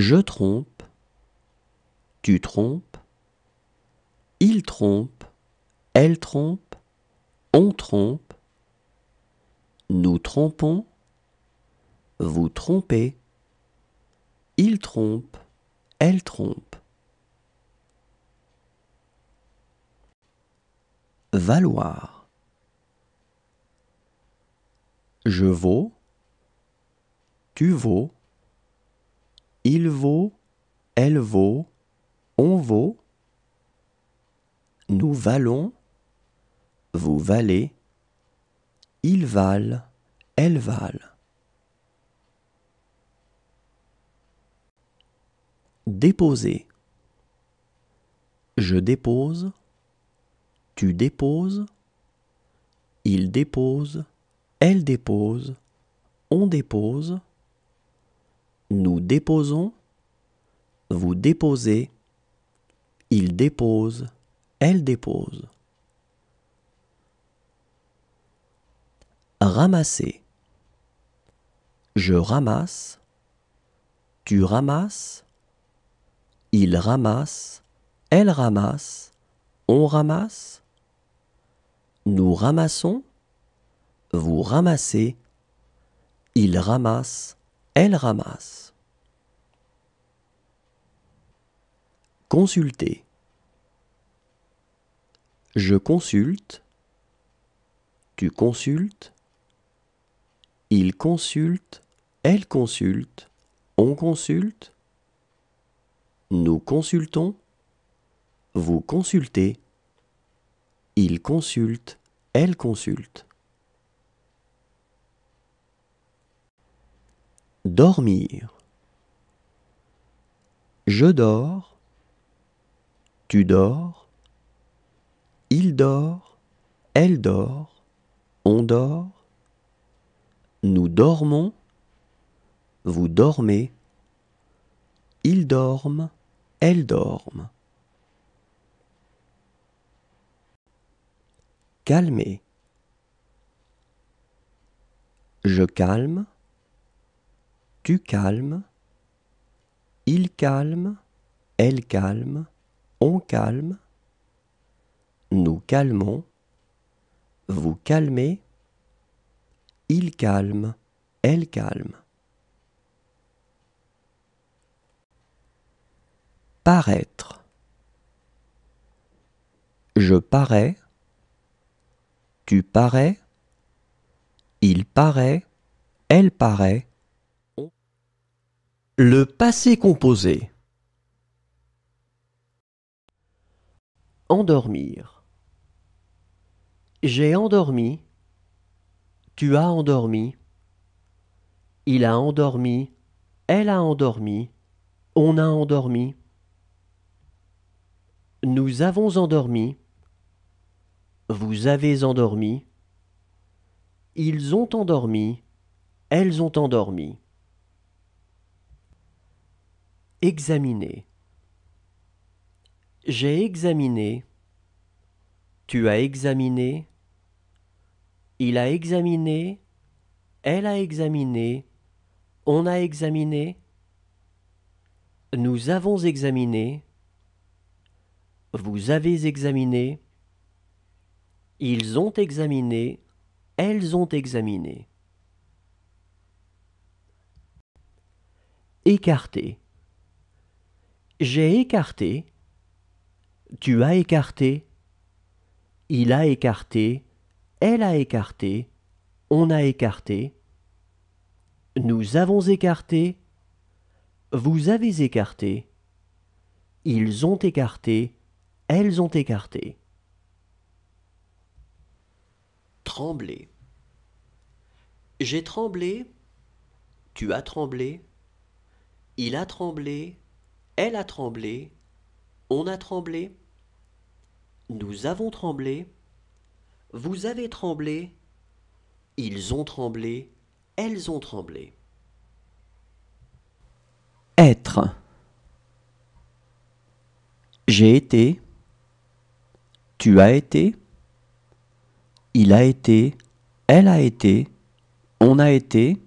Je trompe, tu trompes, il trompe, elle trompe, on trompe, nous trompons, vous trompez, il trompe, elle trompe. Valoir. Je vaux, tu vaux, il vaut, elle vaut, on vaut, nous valons, vous valez, ils valent, elles valent. Déposer. Je dépose, tu déposes, il dépose, elle dépose, on dépose, nous déposons. Vous déposez. Il dépose. Elle dépose. Ramasser. Je ramasse. Tu ramasses. Il ramasse. Elle ramasse. On ramasse. Nous ramassons. Vous ramassez. Il ramasse. Elle ramasse. Consulter. Je consulte. Tu consultes. Il consulte. Elle consulte. On consulte. Nous consultons. Vous consultez. Il consulte. Elle consulte. dormir. Je dors, tu dors, il dort, elle dort, on dort, nous dormons, vous dormez, ils dorment, Elle dorment. Calmer. Je calme. Tu calmes, il calme, elle calme, on calme, nous calmons, vous calmez, il calme, elle calme. Paraître. Je parais, tu parais, il paraît, elle paraît, le passé composé. Endormir. J'ai endormi. Tu as endormi. Il a endormi. Elle a endormi. On a endormi. Nous avons endormi. Vous avez endormi. Ils ont endormi. Elles ont endormi. Examiner. J'ai examiné. Tu as examiné. Il a examiné. Elle a examiné. On a examiné. Nous avons examiné. Vous avez examiné. Ils ont examiné. Elles ont examiné. Écarter. J'ai écarté. Tu as écarté. Il a écarté. Elle a écarté. On a écarté. Nous avons écarté. Vous avez écarté. Ils ont écarté. Elles ont écarté. Trembler. J'ai tremblé. Tu as tremblé. Il a tremblé. Elle a tremblé, on a tremblé, nous avons tremblé, vous avez tremblé, ils ont tremblé, elles ont tremblé. Être. J'ai été, tu as été, il a été, elle a été, on a été,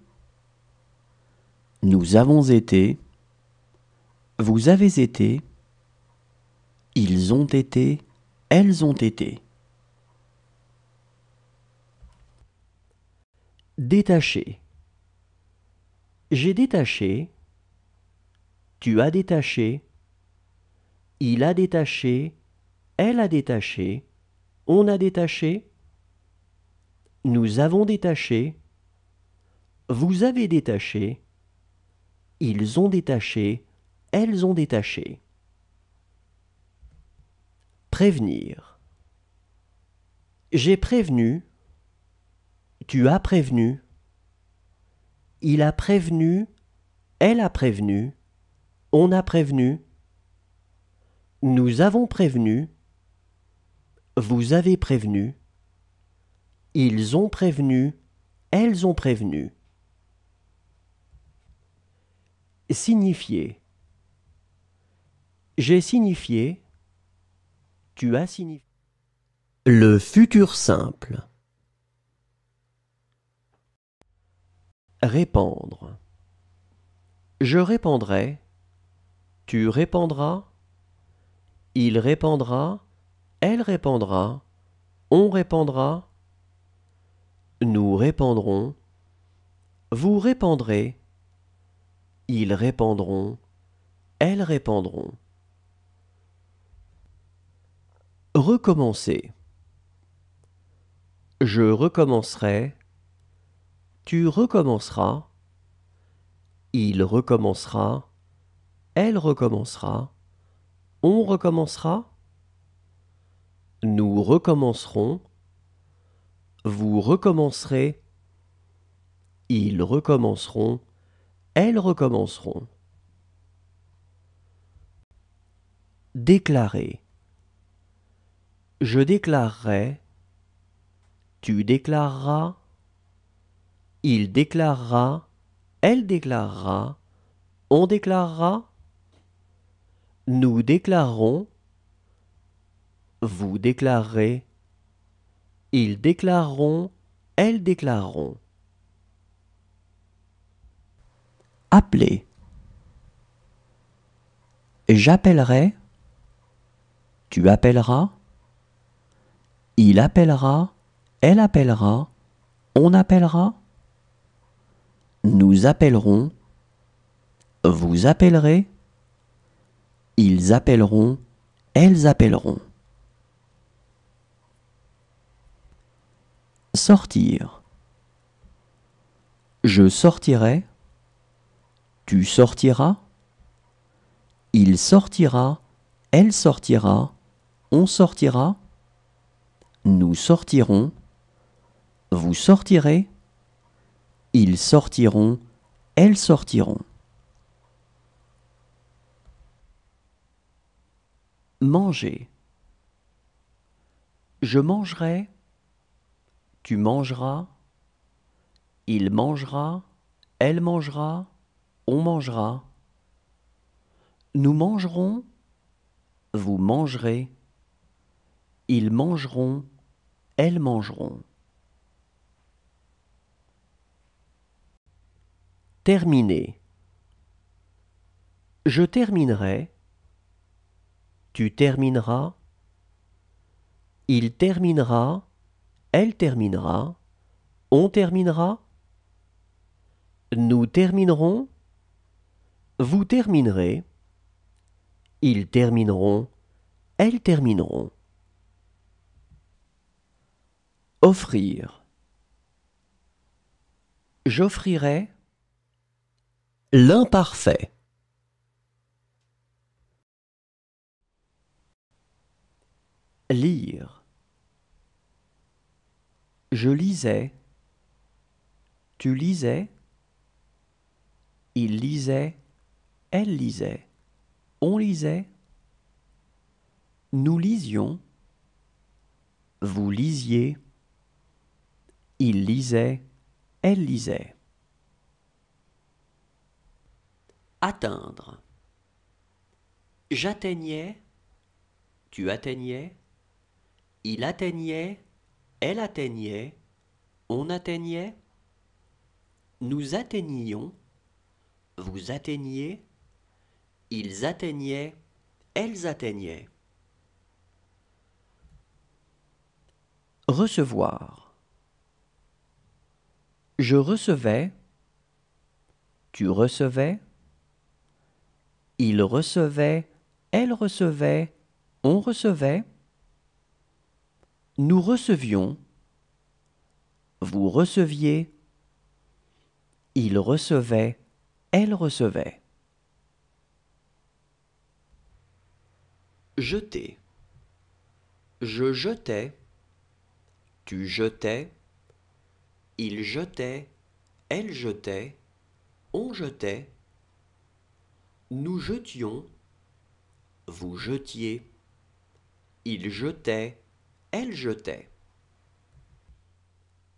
nous avons été, vous avez été, ils ont été, elles ont été. Détaché. J'ai détaché, tu as détaché, il a détaché, elle a détaché, on a détaché, nous avons détaché, vous avez détaché, ils ont détaché, elles ont détaché. Prévenir. J'ai prévenu. Tu as prévenu. Il a prévenu. Elle a prévenu. On a prévenu. Nous avons prévenu. Vous avez prévenu. Ils ont prévenu. Elles ont prévenu. Signifier. J'ai signifié. Tu as signifié. Le futur simple. Répandre. Je répandrai. Tu répandras. Il répandra. Elle répandra. On répandra. Nous répandrons. Vous répandrez. Ils répandront. Elles répandront. Recommencer. Je recommencerai. Tu recommenceras. Il recommencera. Elle recommencera. On recommencera. Nous recommencerons. Vous recommencerez. Ils recommenceront. Elles recommenceront. Déclarer. Je déclarerai. Tu déclareras. Il déclarera. Elle déclarera. On déclarera. Nous déclarons. Vous déclarez. Ils déclareront. Elles déclareront. Appeler. J'appellerai. Tu appelleras. Il appellera, elle appellera, on appellera, nous appellerons, vous appellerez, ils appelleront, elles appelleront. Sortir. Je sortirai, tu sortiras, il sortira, elle sortira, on sortira, nous sortirons. Vous sortirez. Ils sortiront. Elles sortiront. Manger. Je mangerai. Tu mangeras. Il mangera. Elle mangera. On mangera. Nous mangerons. Vous mangerez. Ils mangeront elles mangeront. Terminer. Je terminerai. Tu termineras. Il terminera. Elle terminera. On terminera. Nous terminerons. Vous terminerez. Ils termineront. Elles termineront. Offrir. J'offrirai l'imparfait. Lire. Je lisais. Tu lisais. Il lisait. Elle lisait. On lisait. Nous lisions. Vous lisiez. Il lisait, elle lisait. Atteindre. J'atteignais, tu atteignais, il atteignait, elle atteignait, on atteignait, nous atteignions, vous atteignez, ils atteignaient, elles atteignaient. Recevoir. Je recevais, tu recevais, il recevait, elle recevait, on recevait, nous recevions, vous receviez, il recevait, elle recevait. Jeter. Je jetais. Tu jetais. Il jetait, elle jetait, on jetait, nous jetions, vous jetiez, il jetait, elle jetait.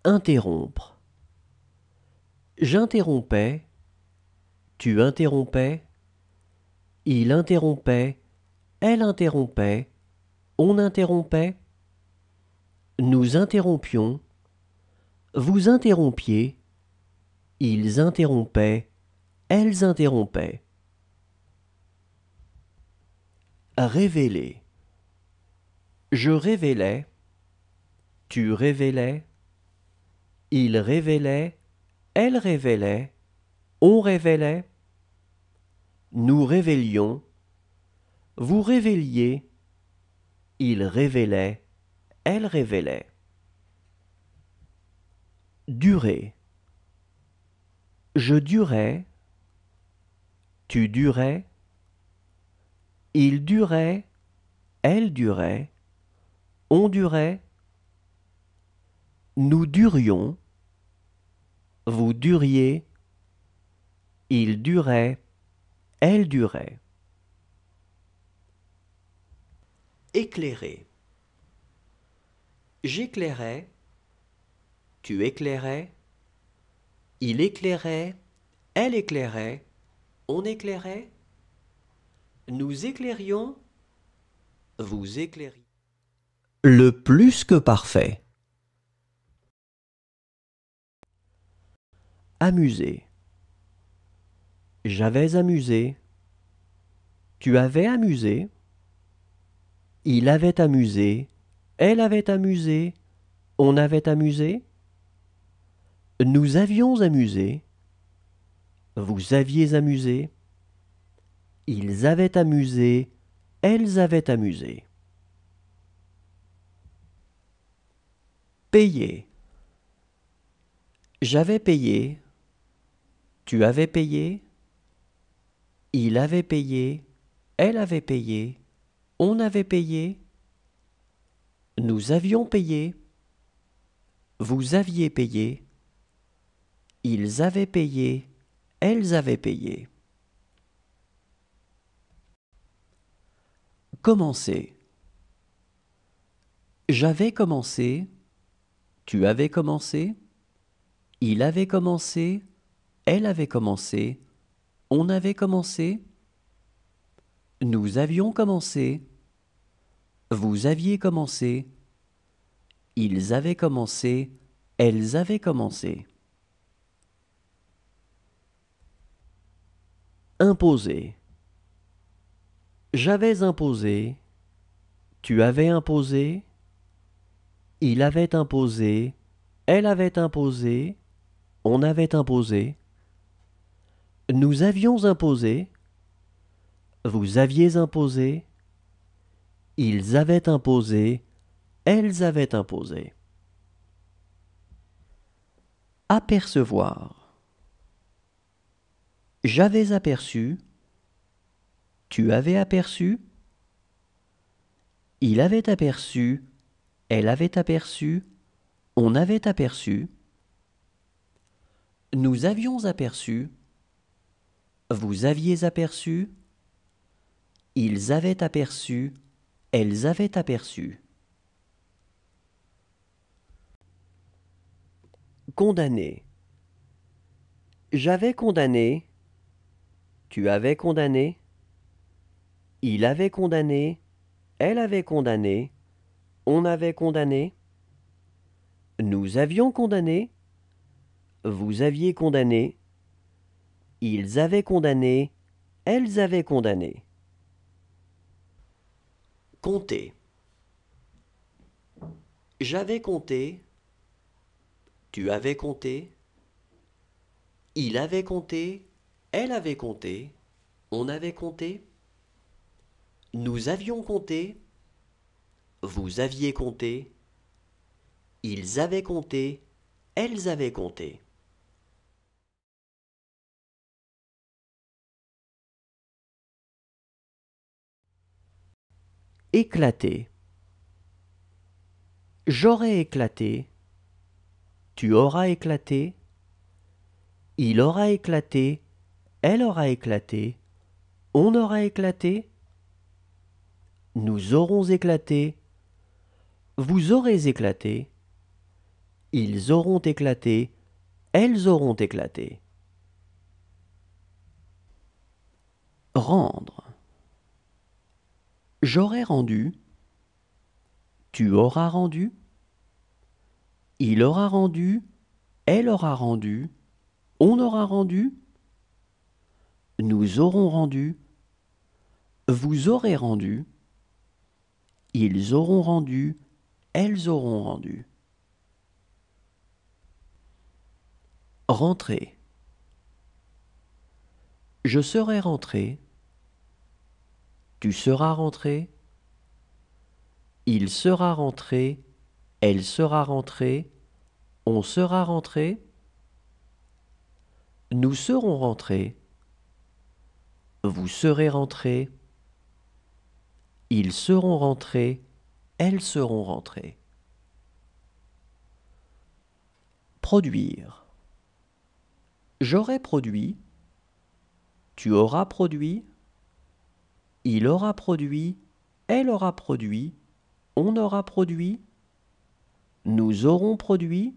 Interrompre. J'interrompais, tu interrompais, il interrompait, elle interrompait, on interrompait, nous interrompions, vous interrompiez, ils interrompaient, elles interrompaient. Révéler. Je révélais, tu révélais, il révélait, elle révélait, on révélait, nous révélions, vous révéliez, il révélait, elle révélait. Durer. Je durais. Tu durais. Il durait. Elle durait. On durait. Nous durions. Vous duriez. Il durait. Elle durait. Éclairer. J'éclairais tu éclairais, il éclairait, elle éclairait, on éclairait, nous éclairions, vous éclairiez. Le plus que parfait. Amuser. J'avais amusé. Tu avais amusé. Il avait amusé. Elle avait amusé. On avait amusé. Nous avions amusé, vous aviez amusé, ils avaient amusé, elles avaient amusé. Payer. J'avais payé, tu avais payé, il avait payé, elle avait payé, on avait payé, nous avions payé, vous aviez payé, ils avaient payé, elles avaient payé. Commencer. J'avais commencé, tu avais commencé, il avait commencé, elle avait commencé, on avait commencé, nous avions commencé, vous aviez commencé, ils avaient commencé, elles avaient commencé. Imposer. J'avais imposé. Tu avais imposé. Il avait imposé. Elle avait imposé. On avait imposé. Nous avions imposé. Vous aviez imposé. Ils avaient imposé. Elles avaient imposé. Apercevoir. J'avais aperçu. Tu avais aperçu. Il avait aperçu. Elle avait aperçu. On avait aperçu. Nous avions aperçu. Vous aviez aperçu. Ils avaient aperçu. Elles avaient aperçu. Condamné. J'avais condamné. Tu avais condamné. Il avait condamné. Elle avait condamné. On avait condamné. Nous avions condamné. Vous aviez condamné. Ils avaient condamné. Elles avaient condamné. Compter. J'avais compté. Tu avais compté. Il avait compté. Elle avait compté, on avait compté, nous avions compté, vous aviez compté, ils avaient compté, elles avaient compté. Éclaté. J'aurais éclaté, tu auras éclaté, il aura éclaté, elle aura éclaté, on aura éclaté, nous aurons éclaté, vous aurez éclaté, ils auront éclaté, elles auront éclaté. Rendre. J'aurai rendu, tu auras rendu, il aura rendu, elle aura rendu, on aura rendu, nous aurons rendu, vous aurez rendu, ils auront rendu, elles auront rendu. Rentrer. Je serai rentré, tu seras rentré, il sera rentré, elle sera rentrée, on sera rentré, nous serons rentrés. Vous serez rentrés. Ils seront rentrés. Elles seront rentrées. Produire. J'aurai produit. Tu auras produit. Il aura produit. Elle aura produit. On aura produit. Nous aurons produit.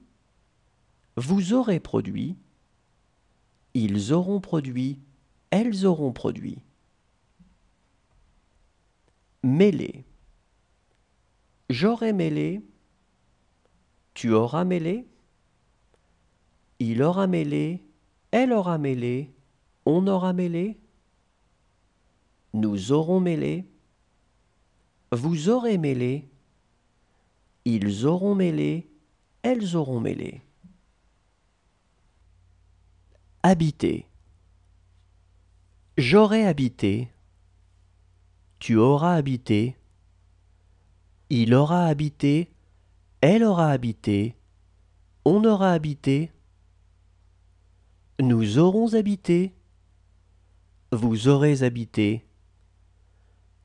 Vous aurez produit. Ils auront produit elles auront produit. Mêler. J'aurai mêlé. Tu auras mêlé. Il aura mêlé. Elle aura mêlé. On aura mêlé. Nous aurons mêlé. Vous aurez mêlé. Ils auront mêlé. Elles auront mêlé. Habiter. J'aurai habité, tu auras habité, il aura habité, elle aura habité, on aura habité, nous aurons habité, vous aurez habité,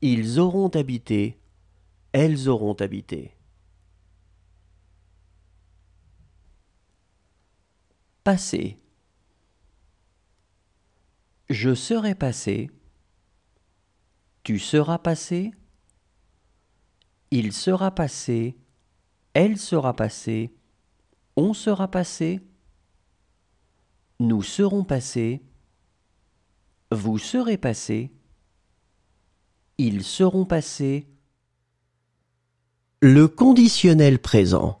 ils auront habité, elles auront habité. Passé. Je serai passé. Tu seras passé. Il sera passé. Elle sera passée. On sera passé. Nous serons passés. Vous serez passés. Ils seront passés. Le conditionnel présent.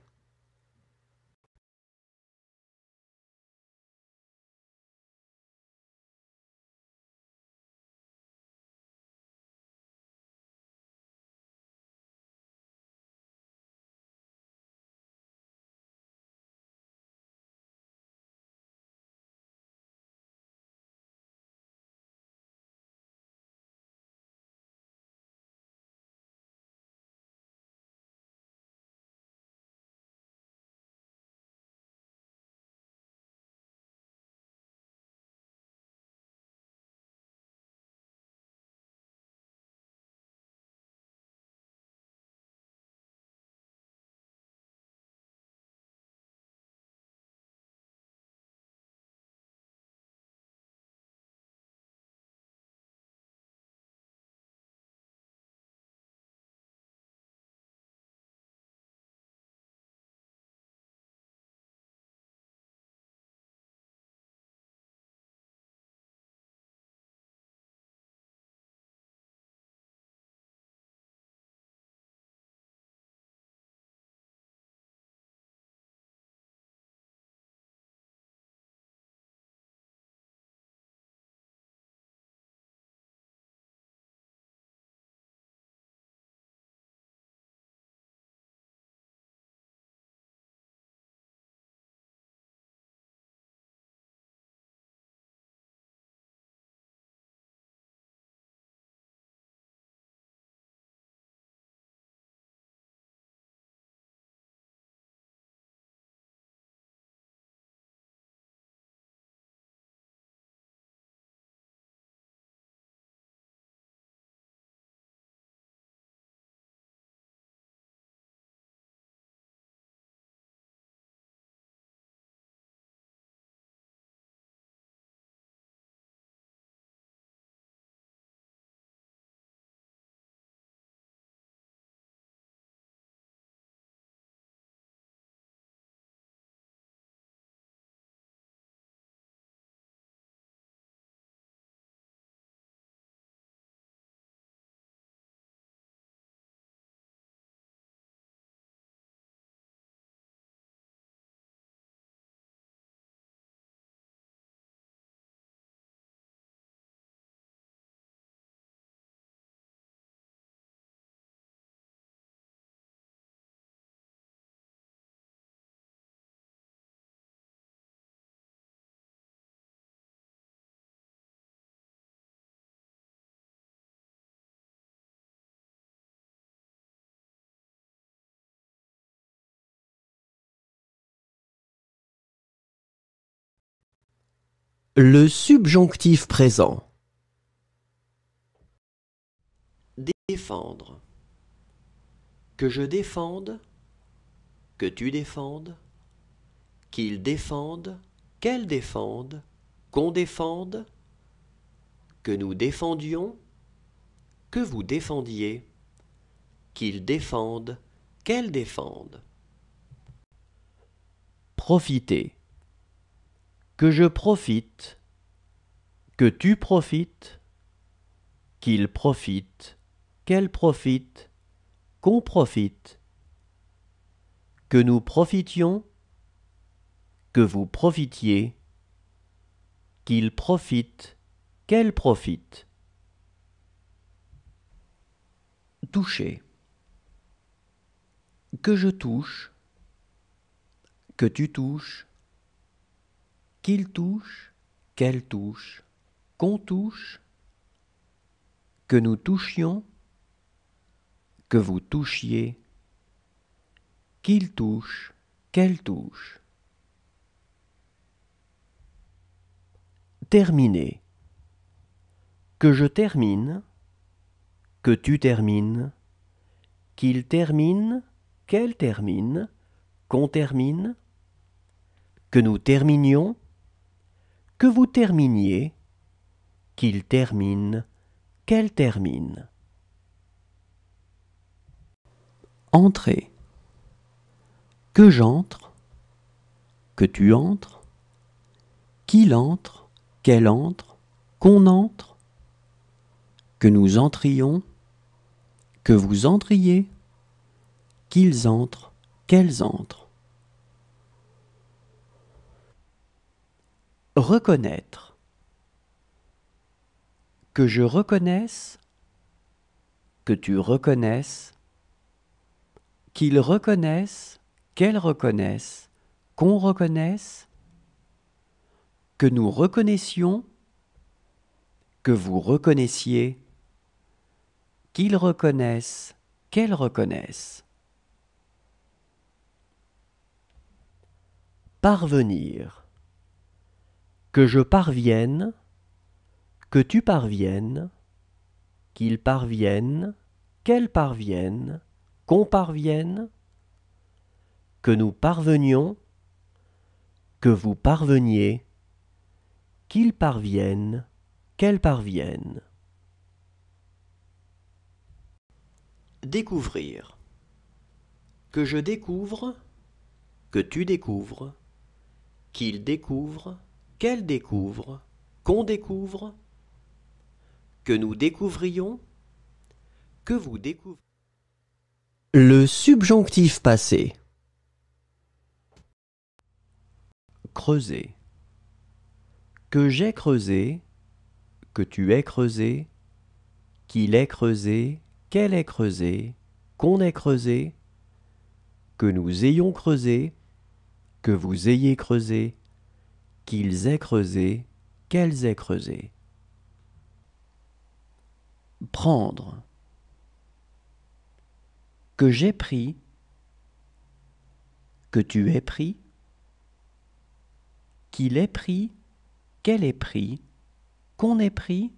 Le subjonctif présent. Défendre. Que je défende, que tu défendes, qu'ils défendent, qu'elle défendent, qu'on défende, que nous défendions, que vous défendiez, qu'ils défendent, qu'elle défendent. Profiter que je profite, que tu profites, qu'il profite, qu'elle profite, qu'on profite, que nous profitions, que vous profitiez, qu'il profite, qu'elle profite. Toucher. Que je touche, que tu touches, qu'il touche, qu'elle touche, qu'on touche, que nous touchions, que vous touchiez, qu'il touche, qu'elle touche. Terminer. Que je termine, que tu termines, qu'il termine, qu'elle termine, qu'on termine, que nous terminions, que vous terminiez, qu'il termine, qu'elle termine. Entrez. Que j'entre, que tu entres, qu'il entre, qu'elle entre, qu'on entre, que nous entrions, que vous entriez, qu'ils entrent, qu'elles entrent. Reconnaître. Que je reconnaisse, que tu reconnaisses, qu'ils reconnaissent, qu'elles reconnaissent, qu'on reconnaisse, que nous reconnaissions, que vous reconnaissiez, qu'ils reconnaissent, qu'elles reconnaissent. Parvenir que je parvienne, que tu parviennes, qu'ils parviennent, qu'elle parviennent, qu'on parvienne, que nous parvenions, que vous parveniez, qu'ils parviennent, qu'elles parviennent. Découvrir. Que je découvre, que tu découvres, qu'ils découvrent, qu'elle découvre, qu'on découvre, que nous découvrions, que vous découvriez. Le subjonctif passé. Creuser. Que j'ai creusé, que tu aies creusé, qu'il ait creusé, qu'elle ait creusé, qu'on ait creusé, que nous ayons creusé, que vous ayez creusé, qu'ils aient creusé, qu'elles aient creusé. Prendre. Que j'ai pris, que tu aies pris, qu'il ait pris, qu'elle ait pris, qu'on ait pris,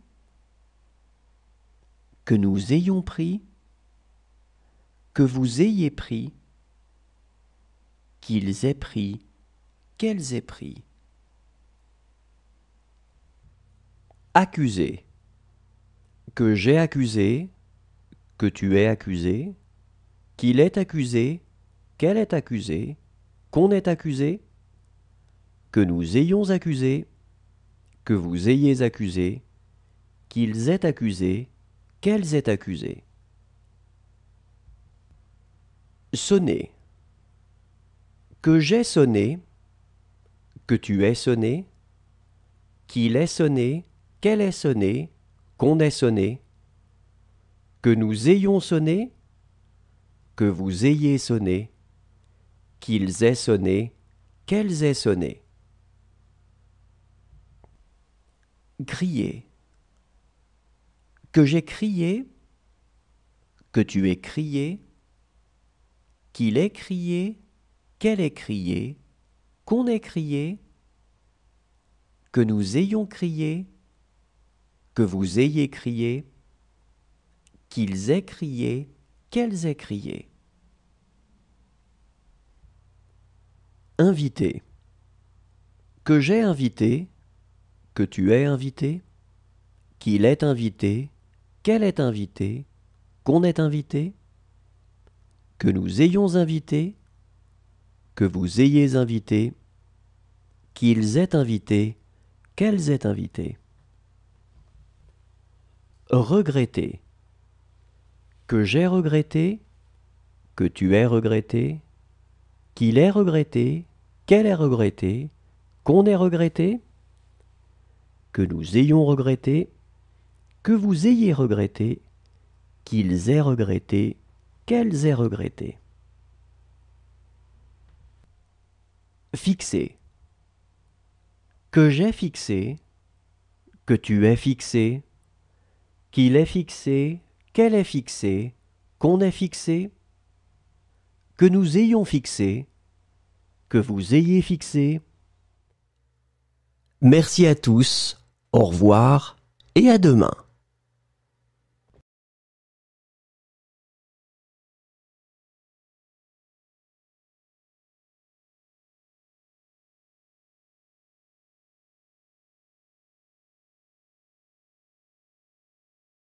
que nous ayons pris, que vous ayez pris, qu'ils aient pris, qu'elles aient pris. accuser, que j'ai accusé, que tu es accusé, qu'il est accusé, qu'elle est accusée, qu'on est accusé, que nous ayons accusé, que vous ayez accusé, qu'ils aient accusé, qu'elles aient accusé. Sonner. Que j'ai sonné, que tu aies sonné, qu'il ait sonné, qu'elle ait sonné, qu'on ait sonné, que nous ayons sonné, que vous ayez sonné, qu'ils aient sonné, qu'elles aient sonné. Crier. Que j'ai crié, que tu aies crié, qu'il ait crié, qu'elle ait crié, qu'on ait crié, que nous ayons crié, que vous ayez crié, qu'ils aient crié, qu'elles aient crié. Invité. Que j'ai invité, que tu aies invité, qu'il est invité, qu'elle est invitée, qu'on est invité, que nous ayons invité, que vous ayez invité, qu'ils aient invité, qu'elles aient invité regretter, que j'ai regretté, que tu aies regretté, qu'il ait regretté, qu'elle ait regretté, qu'on ait regretté, que nous ayons regretté, que vous ayez regretté, qu'ils aient regretté, qu'elles aient regretté. Fixer. Que j'ai fixé, que tu aies fixé, qu'il est fixé, qu'elle est fixée, qu'on est fixé, que nous ayons fixé, que vous ayez fixé. Merci à tous, au revoir et à demain.